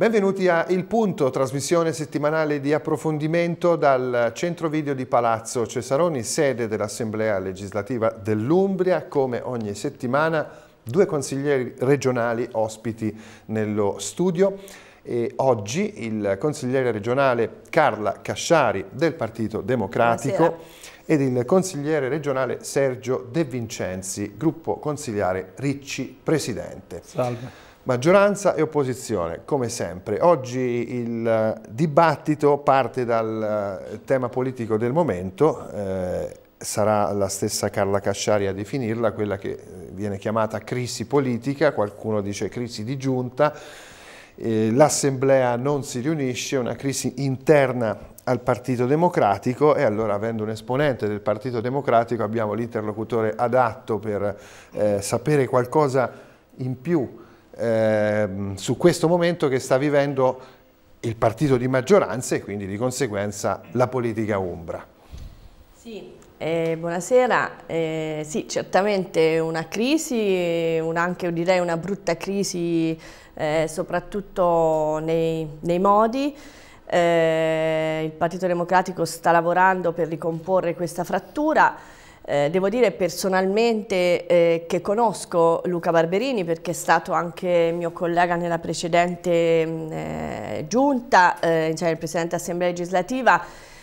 Benvenuti a Il Punto, trasmissione settimanale di approfondimento dal centro video di Palazzo Cesaroni, sede dell'Assemblea legislativa dell'Umbria. Come ogni settimana, due consiglieri regionali ospiti nello studio. E oggi il consigliere regionale Carla Casciari del Partito Democratico Buonasera. ed il consigliere regionale Sergio De Vincenzi, gruppo consigliare Ricci Presidente. Salve. Maggioranza e opposizione, come sempre. Oggi il eh, dibattito parte dal eh, tema politico del momento, eh, sarà la stessa Carla Casciari a definirla, quella che eh, viene chiamata crisi politica, qualcuno dice crisi di giunta, eh, l'assemblea non si riunisce, è una crisi interna al Partito Democratico e allora avendo un esponente del Partito Democratico abbiamo l'interlocutore adatto per eh, sapere qualcosa in più Ehm, su questo momento che sta vivendo il partito di maggioranza e quindi di conseguenza la politica umbra. Sì, eh, buonasera. Eh, sì, certamente una crisi, un anche direi una brutta crisi eh, soprattutto nei, nei modi. Eh, il Partito Democratico sta lavorando per ricomporre questa frattura. Eh, devo dire personalmente eh, che conosco Luca Barberini perché è stato anche mio collega nella precedente mm, eh, giunta, eh, cioè il Presidente Assemblea legislativa,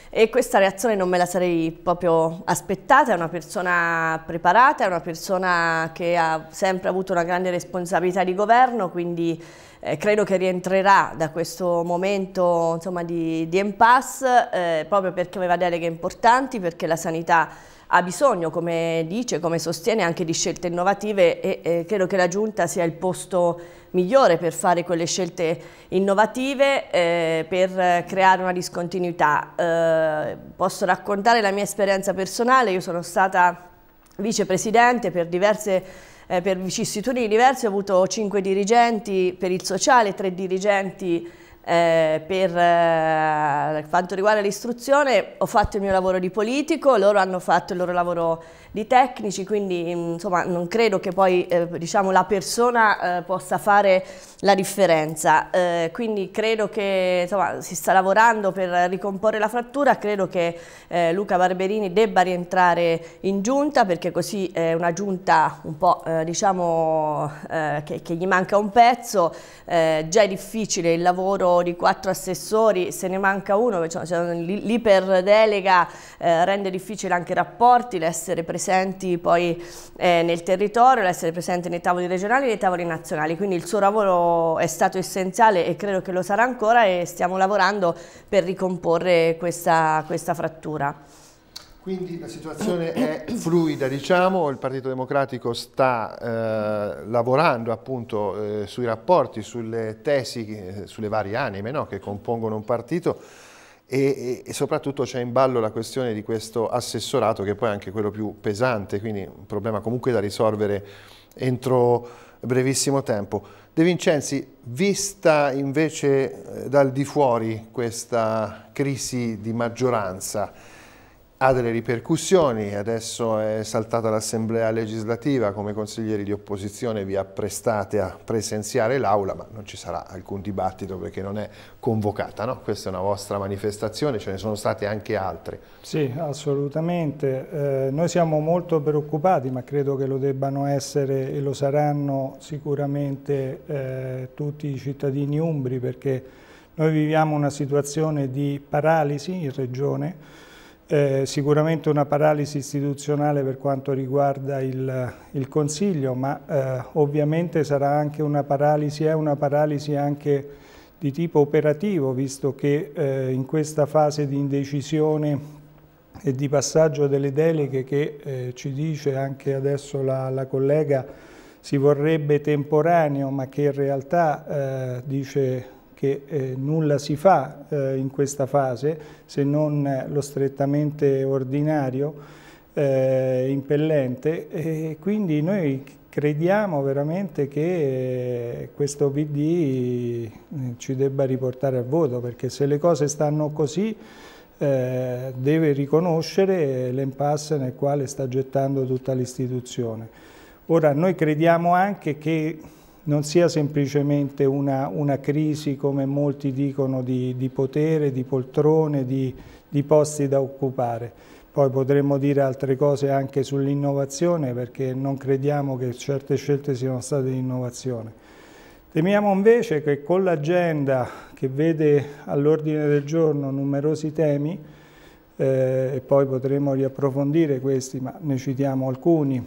e questa reazione non me la sarei proprio aspettata, è una persona preparata, è una persona che ha sempre avuto una grande responsabilità di governo, quindi eh, credo che rientrerà da questo momento insomma, di, di impasse eh, proprio perché aveva deleghe importanti, perché la sanità ha bisogno, come dice, come sostiene, anche di scelte innovative e, e credo che la Giunta sia il posto migliore per fare quelle scelte innovative, eh, per creare una discontinuità. Eh, posso raccontare la mia esperienza personale, io sono stata vicepresidente per diverse eh, per vicissitudini diverse, ho avuto cinque dirigenti per il sociale, tre dirigenti per eh, per eh, quanto riguarda l'istruzione ho fatto il mio lavoro di politico, loro hanno fatto il loro lavoro di tecnici, quindi mm, insomma non credo che poi eh, diciamo, la persona eh, possa fare la differenza, eh, quindi credo che insomma, si sta lavorando per ricomporre la frattura, credo che eh, Luca Barberini debba rientrare in giunta perché così è una giunta un po' diciamo che, che, gli manca un pezzo, già è difficile il lavoro di quattro assessori, se ne manca uno, cioè, cioè l'iperdelega eh, rende difficile anche i rapporti, l'essere presenti poi eh, nel territorio, l'essere presente nei tavoli regionali e nei tavoli nazionali, quindi il suo lavoro è stato essenziale e credo che lo sarà ancora e stiamo lavorando per ricomporre questa, questa frattura. Quindi la situazione è fluida, diciamo, il Partito Democratico sta eh, lavorando appunto eh, sui rapporti, sulle tesi, eh, sulle varie anime no? che compongono un partito e, e soprattutto c'è in ballo la questione di questo assessorato che poi è anche quello più pesante, quindi un problema comunque da risolvere entro brevissimo tempo. De Vincenzi, vista invece eh, dal di fuori questa crisi di maggioranza, ha delle ripercussioni, adesso è saltata l'assemblea legislativa, come consiglieri di opposizione vi apprestate a presenziare l'aula, ma non ci sarà alcun dibattito perché non è convocata, no? questa è una vostra manifestazione, ce ne sono state anche altre. Sì, assolutamente, eh, noi siamo molto preoccupati, ma credo che lo debbano essere e lo saranno sicuramente eh, tutti i cittadini umbri, perché noi viviamo una situazione di paralisi in regione, eh, sicuramente una paralisi istituzionale per quanto riguarda il, il Consiglio, ma eh, ovviamente sarà anche una paralisi, è una paralisi anche di tipo operativo, visto che eh, in questa fase di indecisione e di passaggio delle deleghe che eh, ci dice anche adesso la, la, collega si vorrebbe temporaneo, ma che in realtà eh, dice che eh, nulla si fa eh, in questa fase se non eh, lo strettamente ordinario, eh, impellente e quindi noi crediamo veramente che eh, questo PD eh, ci debba riportare al voto perché se le cose stanno così deve riconoscere l'impasse nel quale sta gettando tutta l'istituzione. Ora noi crediamo anche che non sia semplicemente una, una crisi, come molti dicono, di, di potere, di poltrone, di, di posti da occupare. Poi potremmo dire altre cose anche sull'innovazione perché non crediamo che certe scelte siano state di innovazione. Temiamo invece che con l'agenda che vede all'ordine del giorno numerosi temi, eh, e poi potremo riapprofondire questi, ma ne citiamo alcuni,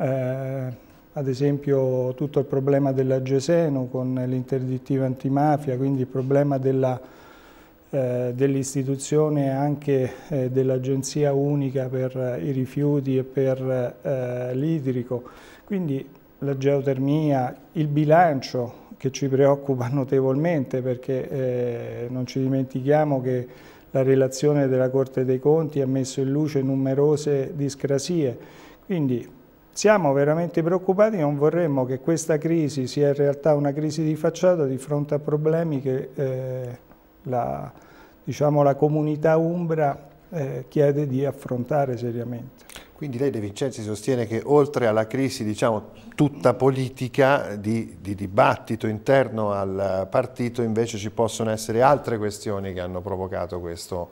eh, ad esempio tutto il problema della Geseno con l'interdittiva antimafia, quindi il problema eh, dell'istituzione anche eh, dell'agenzia unica per eh, i rifiuti e per l'idrico, quindi la geotermia, il bilancio che ci preoccupa notevolmente perché non ci dimentichiamo che la relazione della Corte dei Conti ha messo in luce numerose discrasie, quindi siamo veramente preoccupati non vorremmo che questa crisi sia in realtà una crisi di facciata di fronte a problemi che eh, la, diciamo, la, comunità umbra eh, chiede di affrontare seriamente. Quindi lei De Vincenzi sostiene che oltre alla crisi diciamo, tutta politica di, di, dibattito interno al partito invece ci possono essere altre questioni che hanno provocato questo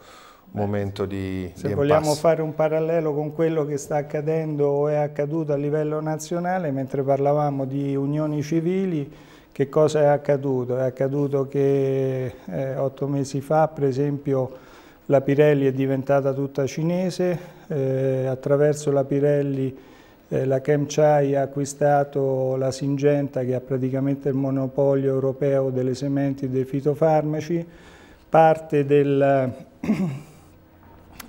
momento di Se di vogliamo impasse. fare un parallelo con quello che sta accadendo o è accaduto a livello nazionale, mentre parlavamo di unioni civili, che cosa è accaduto? È accaduto che eh, otto mesi fa, per esempio, la Pirelli è diventata tutta cinese, eh, attraverso la Pirelli eh, la Chemchai ha acquistato la Singenta che ha praticamente il monopolio europeo delle sementi e dei fitofarmaci, parte del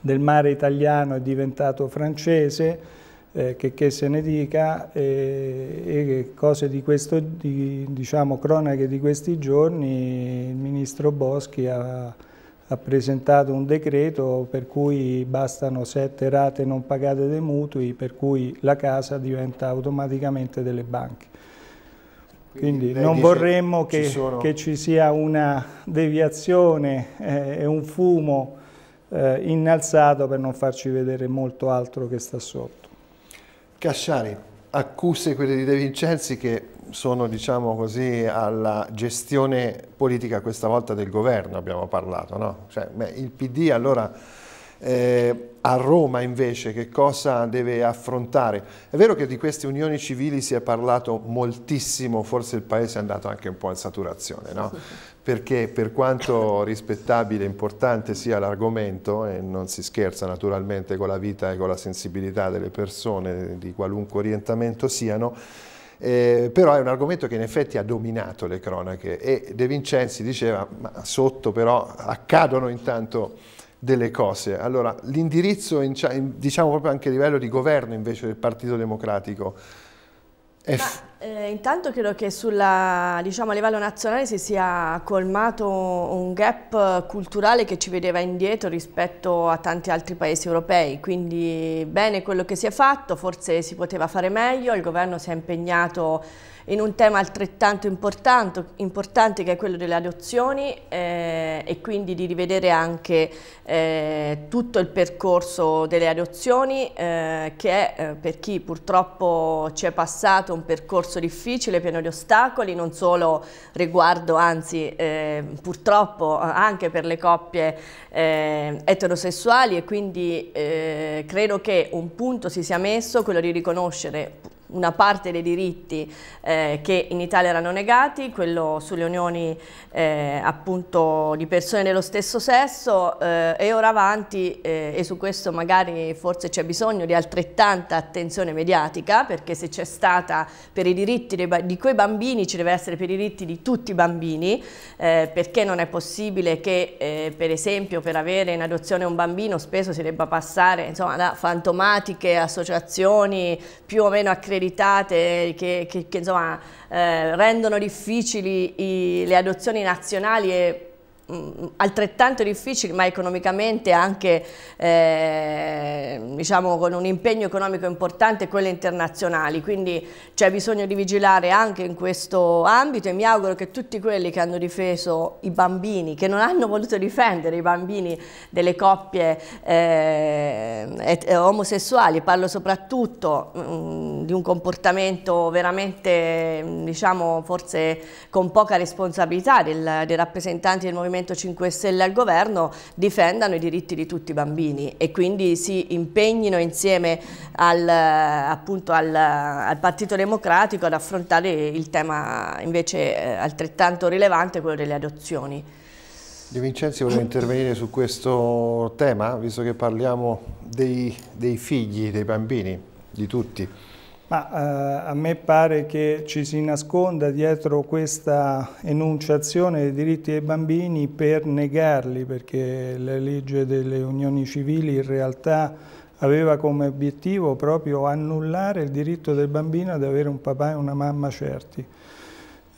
del mare italiano è diventato francese, eh, che, che, se ne dica, eh, e cose di questo, di, diciamo cronache di questi giorni, il ministro Boschi ha, ha, presentato un decreto per cui bastano sette rate non pagate dei mutui, per cui la casa diventa automaticamente delle banche. Quindi, Quindi non vorremmo che ci, che ci, sia una deviazione eh, e un fumo eh, innalzato per non farci vedere molto altro che sta sotto. Casciari, accuse quelle di De Vincenzi che sono diciamo così alla gestione politica questa volta del governo abbiamo parlato, no? Cioè, il PD allora eh, a Roma invece che cosa deve affrontare? È vero che di queste unioni civili si è parlato moltissimo, forse il Paese è andato anche un po' in saturazione, no? perché per quanto rispettabile e importante sia l'argomento, e non si scherza naturalmente con la vita e con la sensibilità delle persone di qualunque orientamento siano, eh, però è un argomento che in effetti ha dominato le cronache e De Vincenzi diceva, ma sotto però accadono intanto delle cose. Allora, l'indirizzo, diciamo proprio anche a livello di governo invece del Partito Democratico, è... Ma... Eh, intanto credo che sulla, diciamo, a livello nazionale si sia colmato un gap culturale che ci vedeva indietro rispetto a tanti altri paesi europei, quindi bene quello che si è fatto, forse si poteva fare meglio, il governo si è impegnato in un tema altrettanto importante, importante che è quello delle adozioni eh, e quindi di rivedere anche eh, tutto il percorso delle adozioni eh, che è eh, per chi purtroppo ci è passato un percorso difficile, pieno di ostacoli, non solo riguardo, anzi eh, purtroppo anche per le coppie eh, eterosessuali e quindi credo che un punto si sia messo, quello di riconoscere una parte dei diritti eh, che in Italia erano negati, quello sulle unioni eh, appunto di persone dello stesso sesso eh, e ora avanti eh, e su questo magari forse c'è bisogno di altrettanta attenzione mediatica perché se c'è stata per i diritti dei, di quei bambini ci deve essere per i diritti di tutti i bambini eh, perché non è possibile che eh, per esempio per avere in adozione un bambino spesso si debba passare insomma, da fantomatiche associazioni più o meno accreditate speritate che, che, che insomma, eh, rendono difficili i, le adozioni nazionali e Mm, altrettanto difficili ma economicamente anche eh, diciamo con un impegno economico importante quelle internazionali quindi c'è bisogno di vigilare anche in questo ambito e mi auguro che tutti quelli che hanno difeso i bambini che non hanno voluto difendere i bambini delle coppie eh, eh omosessuali parlo soprattutto mh, mm, di un comportamento veramente mm, diciamo forse con poca responsabilità del, dei rappresentanti del movimento Movimento 5 Stelle al governo difendano i diritti di tutti i bambini e quindi si impegnino insieme al, appunto al, al Partito Democratico ad affrontare il tema invece eh, altrettanto rilevante, quello delle adozioni. De Vincenzi voleva intervenire su questo tema, visto che parliamo dei, dei figli, dei bambini, di tutti. Ma eh, a me pare che ci si nasconda dietro questa enunciazione dei diritti dei bambini per negarli, perché la legge delle unioni civili in realtà aveva come obiettivo proprio annullare il diritto del bambino ad avere un papà e una mamma certi.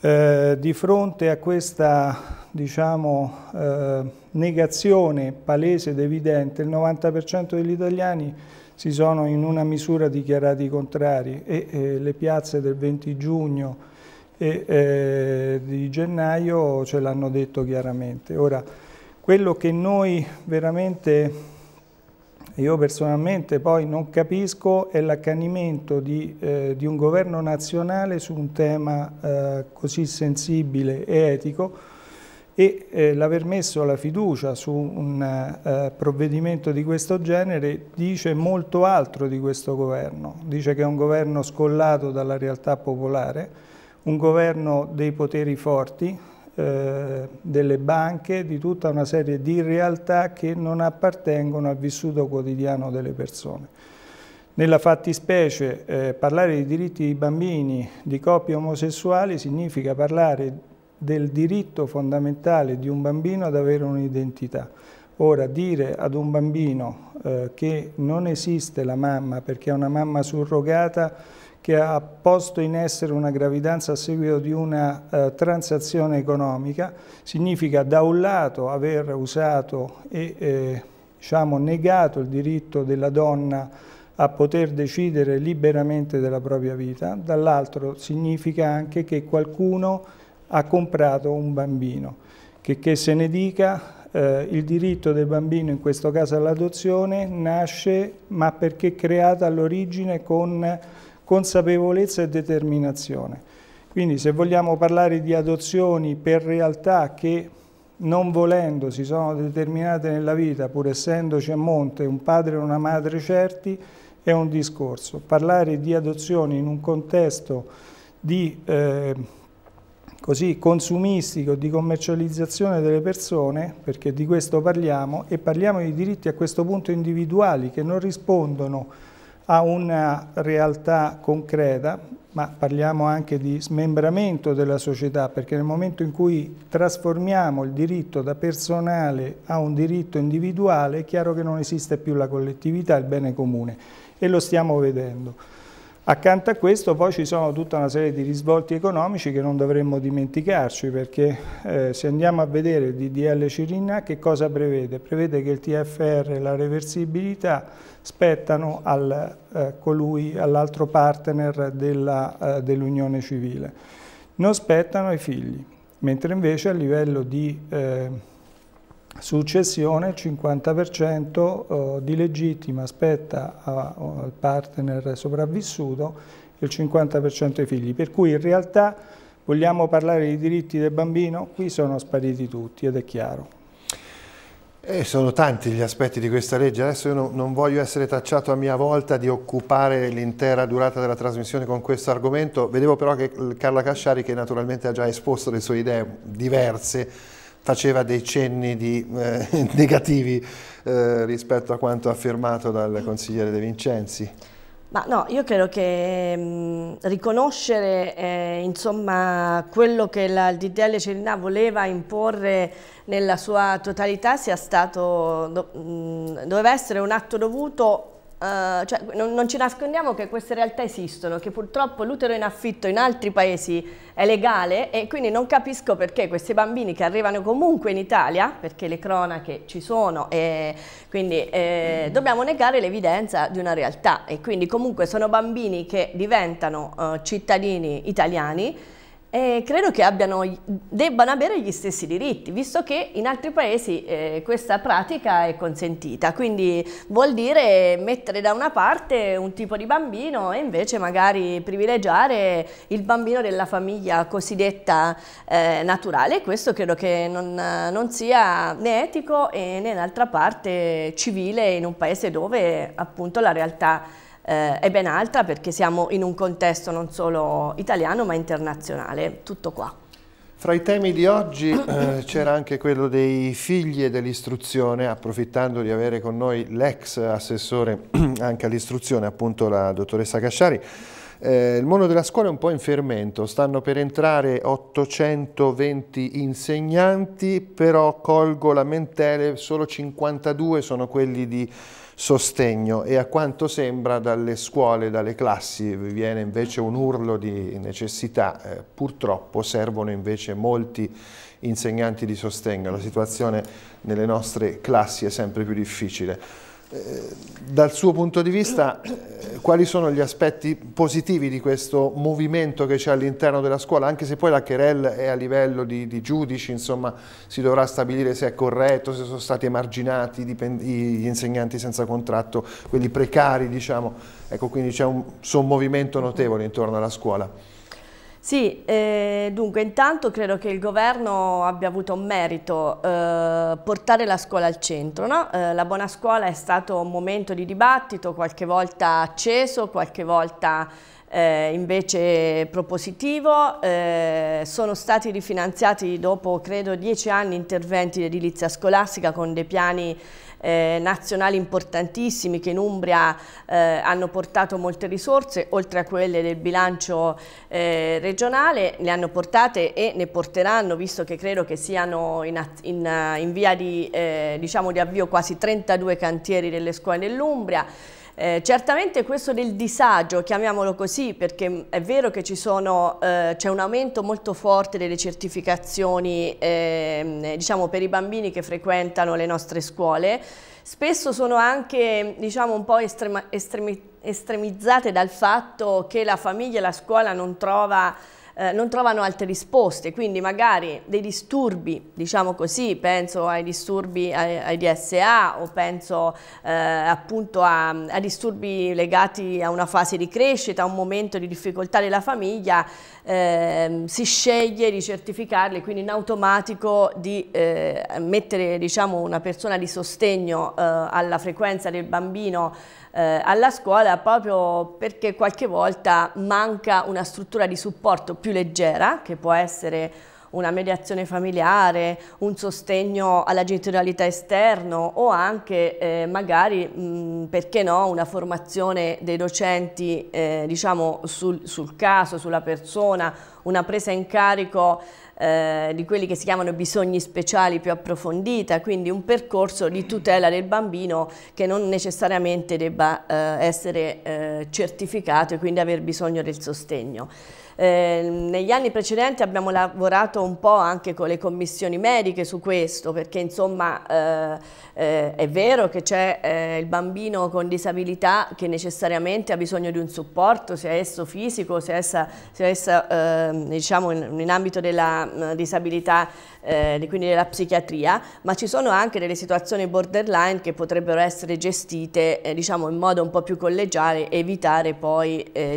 Eh, di fronte a questa diciamo, eh, negazione palese ed evidente, il 90% degli italiani si sono in una misura dichiarati contrari e eh, le piazze del 20 giugno e eh, di gennaio ce l'hanno detto chiaramente. Ora, quello che noi veramente io personalmente poi non capisco è l'accanimento di, eh, di, un governo nazionale su un tema eh, così sensibile e etico e eh, l'aver messo la fiducia su un eh, provvedimento di questo genere dice molto altro di questo governo. Dice che è un governo scollato dalla realtà popolare, un governo dei poteri forti, eh, delle banche, di tutta una serie di realtà che non appartengono al vissuto quotidiano delle persone. Nella fattispecie eh, parlare di diritti di bambini, di coppie omosessuali, significa parlare del diritto fondamentale di un bambino ad avere un'identità. Ora, dire ad un bambino eh, che non esiste la mamma perché è una mamma surrogata che ha posto in essere una gravidanza a seguito di una eh, transazione economica, significa da un lato aver usato e eh, diciamo, negato il diritto della donna a poter decidere liberamente della propria vita, dall'altro significa anche che qualcuno ha comprato un bambino, che, che se ne dica eh, il diritto del bambino, in questo caso all'adozione, nasce ma perché creata all'origine con consapevolezza e determinazione. Quindi se vogliamo parlare di adozioni per realtà che non volendo si sono determinate nella vita, pur essendoci a monte un padre e una madre certi, è un discorso. Parlare di adozioni in un contesto di, eh, così, consumistico, di commercializzazione delle persone, perché di questo parliamo, e parliamo di diritti a questo punto individuali che non rispondono a una realtà concreta, ma parliamo anche di smembramento della società, perché nel momento in cui trasformiamo il diritto da personale a un diritto individuale, è chiaro che non esiste più la collettività, il bene comune, e lo stiamo vedendo. Accanto a questo poi ci sono tutta una serie di risvolti economici che non dovremmo dimenticarci perché eh, se andiamo a vedere il DDL Cirinna che cosa prevede? Prevede che il TFR e la reversibilità spettano al, eh, all'altro partner eh, dell'unione eh, dell civile, non spettano ai figli, mentre invece a livello di eh, successione 50% eh, di legittima spetta eh, al partner sopravvissuto e il 50% ai figli, per cui in realtà vogliamo parlare di diritti del bambino, qui sono spariti tutti ed è chiaro. E eh, sono tanti gli aspetti di questa legge, adesso io non voglio essere tacciato a mia volta di occupare l'intera durata della trasmissione con questo argomento, vedevo però che Carla Casciari che naturalmente ha già esposto le sue idee diverse faceva dei cenni di, eh, negativi eh, rispetto a quanto affermato dal consigliere De Vincenzi. Ma no, io credo che mh, mm, riconoscere eh, insomma, quello che la, il DDL Cerina voleva imporre nella sua totalità sia stato, do, mh, mm, doveva essere un atto dovuto eh, cioè, non, non, ci nascondiamo che queste realtà esistono, che purtroppo l'utero in affitto in altri paesi è legale e quindi non capisco perché questi bambini che arrivano comunque in Italia, perché le cronache ci sono e quindi eh, mm. dobbiamo negare l'evidenza di una realtà e quindi comunque sono bambini che diventano uh, cittadini italiani eh, credo che abbiano, debbano avere gli stessi diritti, visto che in altri paesi eh, questa pratica è consentita, quindi vuol dire mettere da una parte un tipo di bambino e invece magari privilegiare il bambino della famiglia cosiddetta eh, naturale, questo credo che non, non sia né etico né d'altra parte civile in un paese dove appunto la realtà è eh, è ben altra perché siamo in un contesto non solo italiano ma internazionale. Tutto qua. Fra i temi di oggi eh, c'era anche quello dei figli e dell'istruzione, approfittando di avere con noi l'ex assessore anche all'istruzione, appunto la dottoressa Casciari. Eh, il mondo della scuola è un po' in fermento, stanno per entrare 820 insegnanti, però colgo lamentele, solo 52 sono quelli di sostegno e a quanto sembra dalle scuole, dalle classi viene invece un urlo di necessità, eh, purtroppo servono invece molti insegnanti di sostegno, la situazione nelle nostre classi è sempre più difficile. Eh, dal suo punto di vista eh, quali sono gli aspetti positivi di questo movimento che c'è all'interno della scuola, anche se poi la querel è a livello di, di, giudici, insomma si dovrà stabilire se è corretto, se sono stati emarginati gli insegnanti senza contratto, quelli precari diciamo, ecco quindi c'è un, un movimento notevole intorno alla scuola. Sì, eh, dunque intanto credo che il governo abbia avuto un merito eh, portare la scuola al centro. No? Eh, la buona scuola è stato un momento di dibattito, qualche volta acceso, qualche volta eh, invece propositivo, eh, sono stati rifinanziati dopo credo dieci anni interventi di edilizia scolastica con dei piani eh, nazionali importantissimi che in Umbria eh, hanno portato molte risorse, oltre a quelle del bilancio eh, regionale, ne hanno portate e ne porteranno, visto che credo che siano in, in, eh, in via di, eh, diciamo di avvio quasi 32 cantieri delle scuole dell'Umbria. Eh, certamente questo del disagio, chiamiamolo così, perché è vero che eh, c'è eh, un aumento molto forte delle certificazioni eh, diciamo, per i bambini che frequentano le nostre scuole, spesso sono anche diciamo, un po' estrema, estremi, estremizzate dal fatto che la famiglia e la scuola non trova eh, non trovano altre risposte, quindi magari dei disturbi, diciamo così, penso ai disturbi ai, ai DSA o penso eh, appunto a, a, disturbi legati a una fase di crescita, a un momento di difficoltà della famiglia, eh, si sceglie di certificarli, quindi in automatico di eh, mettere diciamo, una persona di sostegno eh, alla frequenza del bambino eh, alla scuola proprio perché qualche volta manca una struttura di supporto più leggera, che può essere una mediazione familiare, un sostegno alla genitorialità esterno o anche eh, magari, mh, perché no, una formazione dei docenti eh, diciamo sul, sul, caso, sulla persona, una presa in carico eh, di quelli che si chiamano bisogni speciali più approfondita, quindi un percorso di tutela del bambino che non necessariamente debba eh, essere eh, certificato e quindi aver bisogno del sostegno. Ehm, negli anni precedenti abbiamo lavorato un po' anche con le commissioni mediche su questo, perché insomma eh, eh, è vero che c'è eh, il bambino con disabilità che necessariamente ha bisogno di un supporto, sia esso fisico, sia essa, sia essa ehm, diciamo in, in, ambito della mm, disabilità, eh, quindi della psichiatria, ma ci sono anche delle situazioni borderline che potrebbero essere gestite eh, diciamo in modo un po' più collegiale e evitare poi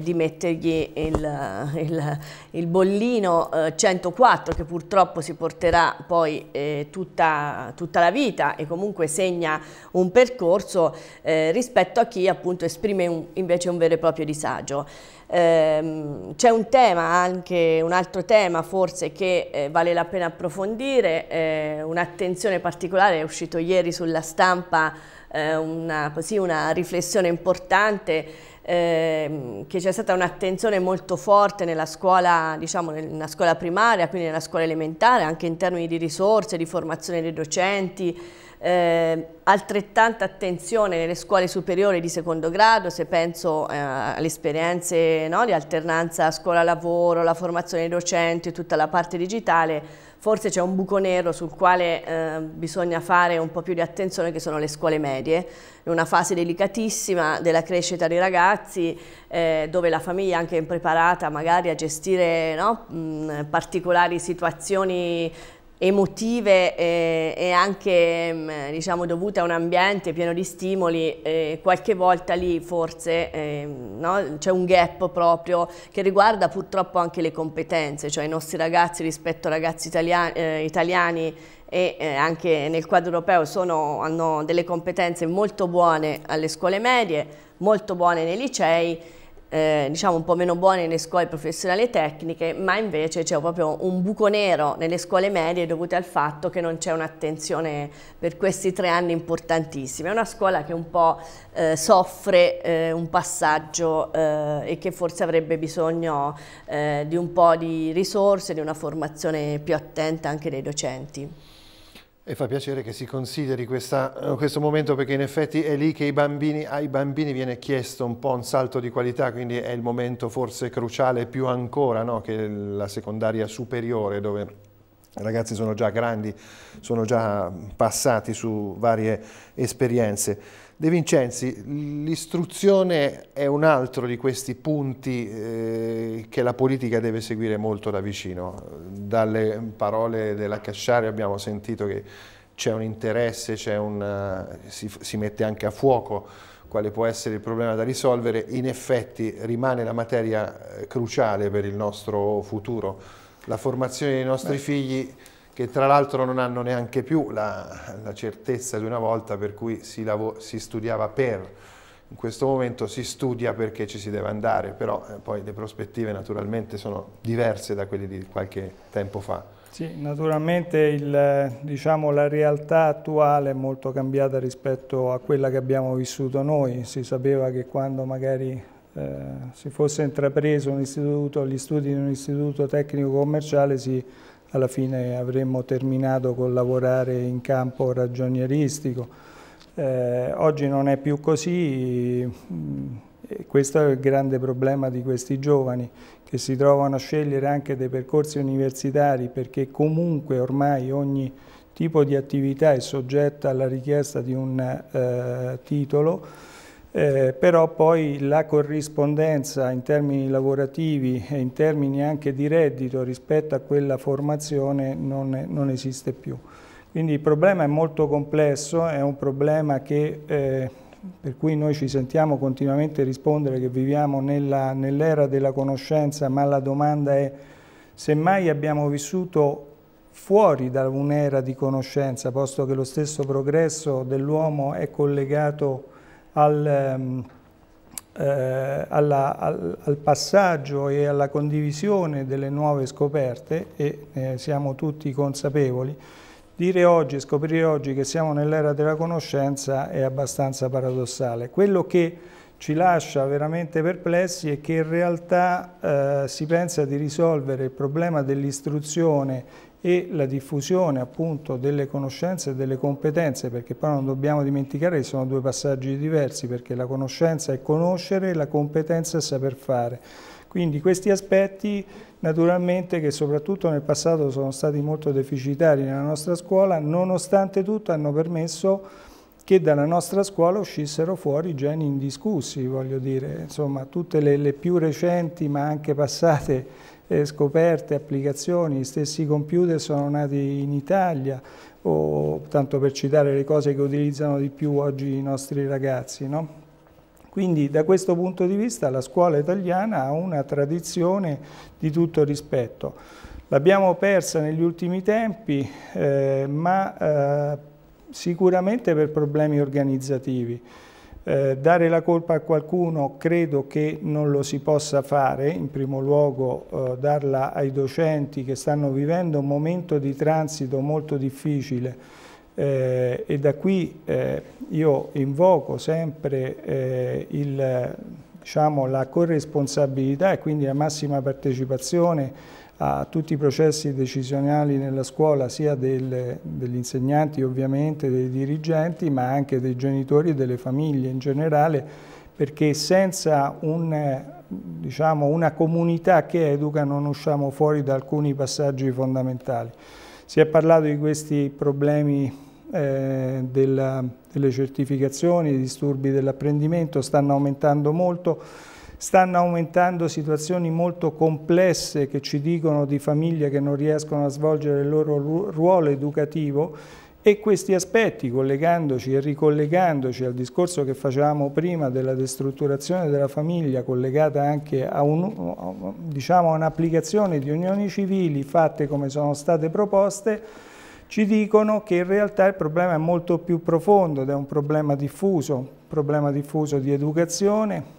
di mettergli il, il il, il bollino eh, 104 che purtroppo si porterà poi eh, tutta, tutta, la vita e comunque segna un percorso eh, rispetto a chi appunto esprime un, invece un vero e proprio disagio. Ehm, c'è un tema, anche un altro tema forse che eh, vale la pena approfondire, eh, un'attenzione particolare è uscito ieri sulla stampa eh, una, così, una riflessione importante Ehm, che c'è stata un'attenzione molto forte nella scuola, diciamo, nella scuola primaria, quindi nella scuola elementare, anche in termini di risorse, di formazione dei docenti, eh, altrettanta attenzione nelle scuole superiori di secondo grado, se penso eh, alle esperienze no, di alternanza scuola-lavoro, la formazione dei docenti, tutta la parte digitale, forse c'è un buco nero sul quale eh, bisogna fare un po' più di attenzione che sono le scuole medie, in una fase delicatissima della crescita dei ragazzi eh, dove la famiglia è anche impreparata magari a gestire no, mh, particolari situazioni emotive eh, e anche mm, diciamo, dovute a un ambiente pieno di stimoli, eh, qualche volta lì forse eh, no? c'è un gap proprio che riguarda purtroppo anche le competenze, cioè i nostri ragazzi rispetto ai ragazzi italiani, eh, italiani e eh, anche nel quadro europeo sono, hanno delle competenze molto buone alle scuole medie, molto buone nei licei, eh, diciamo un po' meno buone nelle scuole professionali e tecniche, ma invece c'è proprio un buco nero nelle scuole medie dovute al fatto che non c'è un'attenzione per questi tre anni importantissimi. È una scuola che un po' eh, soffre eh, un passaggio eh, e che forse avrebbe bisogno eh, di un po' di risorse, di una formazione più attenta anche dei docenti. E fa piacere che si consideri questa, eh, questo momento perché in effetti è lì che bambini, ai bambini viene chiesto un po' un salto di qualità, quindi è il momento forse cruciale più ancora no? che la secondaria superiore dove i ragazzi sono già grandi, sono già passati su varie esperienze. De Vincenzi, l'istruzione è un altro di questi punti eh, che la politica deve seguire molto da vicino. Dalle parole della Casciari abbiamo sentito che c'è un interesse, un, eh, si, si, mette anche a fuoco quale può essere il problema da risolvere. In effetti rimane la materia eh, cruciale per il nostro futuro. La formazione dei nostri Beh. figli che tra l'altro non hanno neanche più la, la, certezza di una volta per cui si, si, studiava per, in questo momento si studia perché ci si deve andare, però eh, poi le prospettive naturalmente sono diverse da quelle di qualche tempo fa. Sì, naturalmente il, diciamo, la realtà attuale è molto cambiata rispetto a quella che abbiamo vissuto noi, si sapeva che quando magari eh, si fosse intrapreso un istituto, gli studi di in un istituto tecnico commerciale si alla fine avremmo terminato col lavorare in campo ragionieristico. Eh, oggi non è più così, mm, e questo è il grande problema di questi giovani che si trovano a scegliere anche dei percorsi universitari perché comunque ormai ogni tipo di attività è soggetta alla richiesta di un eh, titolo eh, però poi la corrispondenza in termini lavorativi e in termini anche di reddito rispetto a quella formazione non, non esiste più. Quindi il problema è molto complesso, è un problema che, eh, per cui noi ci sentiamo continuamente rispondere che viviamo nell'era della conoscenza, ma la domanda è semmai abbiamo vissuto fuori da un'era di conoscenza, posto che lo stesso progresso dell'uomo è collegato al, ehm, eh, alla, al, al, passaggio e alla condivisione delle nuove scoperte e eh, siamo tutti consapevoli. Dire oggi, e scoprire oggi che siamo nell'era della conoscenza è abbastanza paradossale. Quello che ci lascia veramente perplessi è che in realtà eh, si pensa di risolvere il problema dell'istruzione e la diffusione appunto delle conoscenze e delle competenze, perché poi non dobbiamo dimenticare che sono due passaggi diversi, perché la conoscenza è conoscere, e la competenza è saper fare. Quindi questi aspetti naturalmente che soprattutto nel passato sono stati molto deficitari nella nostra scuola, nonostante tutto hanno permesso che dalla nostra scuola uscissero fuori geni indiscussi, voglio dire, insomma tutte le, le più recenti ma anche passate eh, scoperte, applicazioni, gli stessi computer sono nati in Italia, o tanto per citare le cose che utilizzano di più oggi i nostri ragazzi. No? Quindi da questo punto di vista la scuola italiana ha una tradizione di tutto rispetto. L'abbiamo persa negli ultimi tempi, eh, ma eh, sicuramente per problemi organizzativi. Eh, dare la colpa a qualcuno credo che non lo si possa fare, in primo luogo eh, darla ai docenti che stanno vivendo un momento di transito molto difficile eh, e da qui eh, io invoco sempre eh, il, diciamo, la corresponsabilità e quindi la massima partecipazione a tutti i processi decisionali nella scuola, sia del, degli insegnanti ovviamente, dei dirigenti, ma anche dei genitori e delle famiglie in generale, perché senza un, diciamo, una comunità che educa non usciamo fuori da alcuni passaggi fondamentali. Si è parlato di questi problemi eh, della, delle certificazioni, i disturbi dell'apprendimento, stanno aumentando molto, stanno aumentando situazioni molto complesse che ci dicono di famiglie che non riescono a svolgere il loro ruolo educativo e questi aspetti, collegandoci e ricollegandoci al discorso che facevamo prima della destrutturazione della famiglia, collegata anche a diciamo, un'applicazione diciamo, un di unioni civili fatte come sono state proposte, ci dicono che in realtà il problema è molto più profondo ed è un problema diffuso, un problema diffuso di educazione,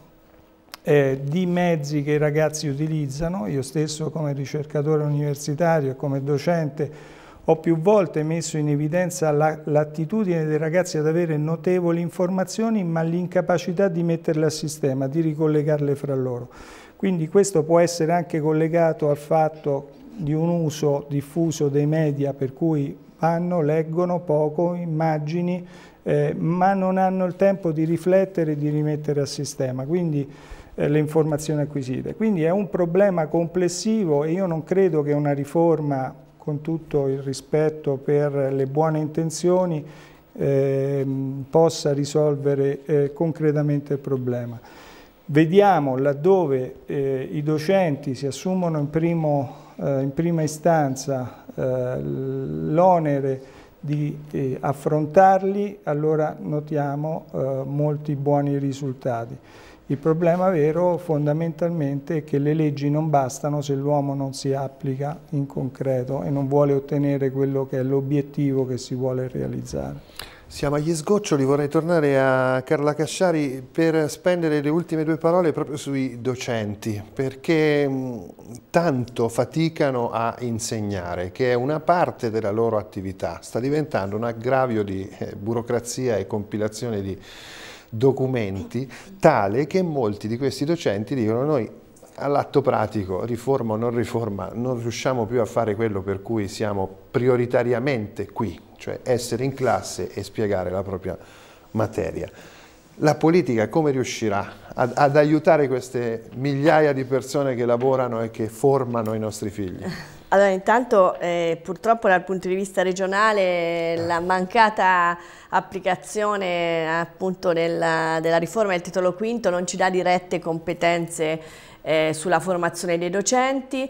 eh, di mezzi che i ragazzi utilizzano. Io stesso come ricercatore universitario e come docente ho più volte messo in evidenza l'attitudine la, dei ragazzi ad avere notevoli informazioni ma l'incapacità di metterle a sistema, di ricollegarle fra loro. Quindi questo può essere anche collegato al fatto di un uso diffuso dei media per cui vanno, leggono poco, immagini, eh, ma non hanno il tempo di riflettere e di rimettere a sistema. Quindi eh, le informazioni acquisite. Quindi è un problema complessivo e io non credo che una riforma, con tutto il rispetto per le buone intenzioni, eh, possa risolvere eh, concretamente il problema. Vediamo laddove eh, i docenti si assumono in, primo, eh, in prima istanza l'onere di eh, affrontarli, allora notiamo eh, molti buoni risultati. Il problema vero fondamentalmente è che le leggi non bastano se l'uomo non si applica in concreto e non vuole ottenere quello che è l'obiettivo che si vuole realizzare. Siamo agli sgoccioli, vorrei tornare a Carla Casciari per spendere le ultime due parole proprio sui docenti, perché mm, tanto faticano a insegnare, che è una parte della loro attività, sta diventando un aggravio di eh, burocrazia e compilazione di documenti, tale che molti di questi docenti dicono noi all'atto pratico, riforma o non riforma, non riusciamo più a fare quello per cui siamo prioritariamente qui, cioè essere in classe e spiegare la propria materia. La politica come riuscirà ad, ad aiutare queste migliaia di persone che lavorano e che formano i nostri figli? Allora, intanto eh, purtroppo dal punto di vista regionale ah. la mancata applicazione appunto, della, della riforma del titolo quinto non ci dà dirette competenze eh, sulla formazione dei docenti.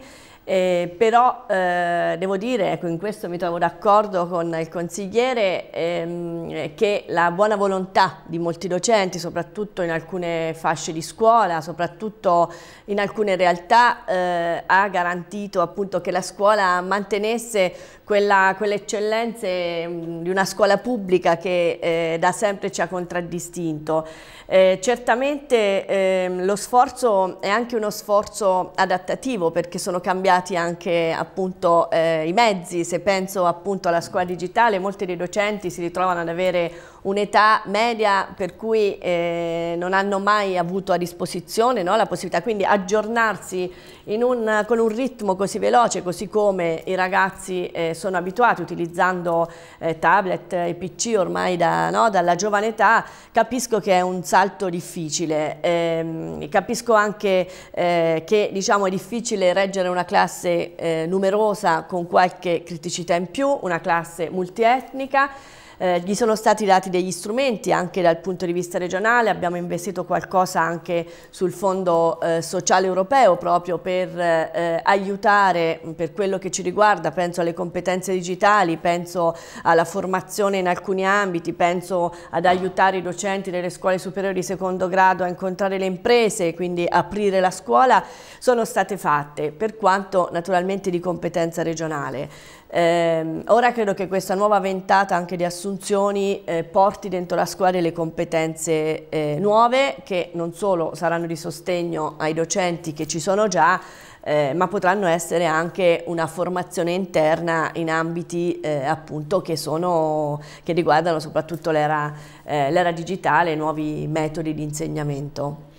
Eh, però eh, devo dire, ecco, in questo mi trovo d'accordo con il consigliere, ehm, che la buona volontà di molti docenti, soprattutto in alcune fasce di scuola, soprattutto in alcune realtà, eh, ha garantito appunto che la scuola mantenesse quella, quelle eccellenze ehm, mh, di una scuola pubblica che eh, da sempre ci ha contraddistinto. Eh, certamente ehm, lo sforzo è anche uno sforzo adattativo perché sono cambiati cambiati anche appunto, eh, i mezzi, se penso appunto alla scuola digitale, molti dei docenti si ritrovano ad avere un'età media per cui eh, non hanno mai avuto a disposizione no, la possibilità, quindi aggiornarsi un, con un ritmo così veloce, così come i ragazzi eh, sono abituati utilizzando eh, tablet e PC ormai da, no, dalla giovane età, capisco che è un salto difficile, ehm, capisco anche eh, che diciamo, è difficile reggere una classe eh, numerosa con qualche criticità in più, una classe multietnica, eh, gli sono stati dati degli strumenti anche dal punto di vista regionale, abbiamo investito qualcosa anche sul Fondo eh, Sociale Europeo proprio per eh, aiutare mm, per quello che ci riguarda, penso alle competenze digitali, penso alla formazione in alcuni ambiti, penso ad aiutare i docenti delle scuole superiori di secondo grado a incontrare le imprese, quindi aprire la scuola, sono state fatte per quanto naturalmente di competenza regionale. Eh, ora credo che questa nuova ventata anche di assunzioni eh, porti dentro la scuola delle competenze eh, nuove che non solo saranno di sostegno ai docenti che ci sono già, eh, ma potranno essere anche una formazione interna in ambiti eh, appunto che, sono, che, riguardano soprattutto l'era eh, digitale e nuovi metodi di insegnamento.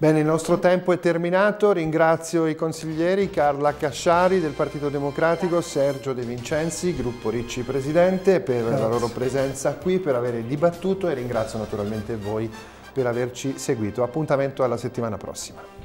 Bene, il nostro tempo è terminato. Ringrazio i consiglieri Carla Casciari del Partito Democratico, Sergio De Vincenzi, Gruppo Ricci Presidente, per Grazie. la loro presenza qui, per aver dibattuto e ringrazio naturalmente voi per averci seguito. Appuntamento alla settimana prossima.